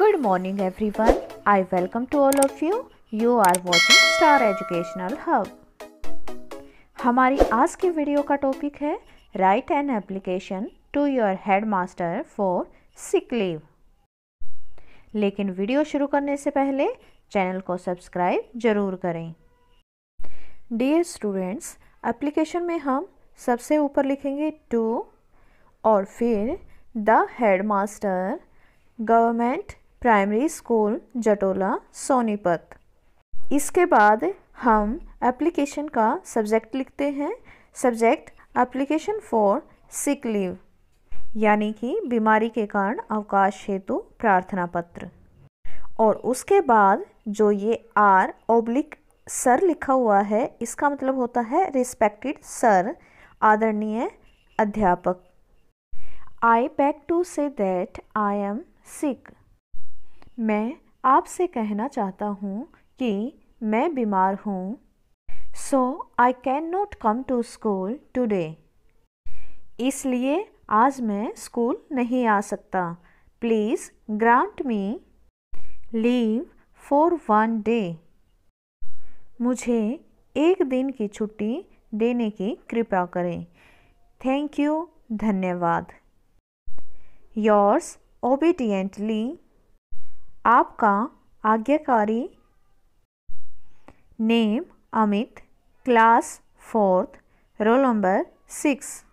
good morning everyone I welcome to all of you you are watching star educational hub हमारी आज की video का topic है write an application to your head master for sick leave लेकिन video शुरू करने से पहले चैनल को सब्सक्राइब जरूर करें डियर स्टूडेंट्स एप्लीकेशन में हम सबसे ऊपर लिखेंगे टू और फिर the head master government primary school Jatola Sonipat इसके बाद हम एप्लीकेशन का सब्जेक्ट लिखते हैं subject application for sick leave यानी कि बीमारी के कारण अवकाश हेतु प्रार्थना पत्र और उसके बाद जो ये आर ओब्लिक सर लिखा हुआ है इसका मतलब होता है रिस्पेक्टेड सर आदरणीय अध्यापक I beg to say that I am sick मैं आपसे कहना चाहता हूँ कि मैं बीमार हूँ so I can not come to school today इसलिए आज मैं स्कूल नहीं आ सकता please grant me leave for one day मुझे एक दिन की छुट्टी देने की कृपा करें थैंक यू धन्यवाद योर्स ओबीडियंटली आपका आज्ञाकारी name Amit class fourth roll number six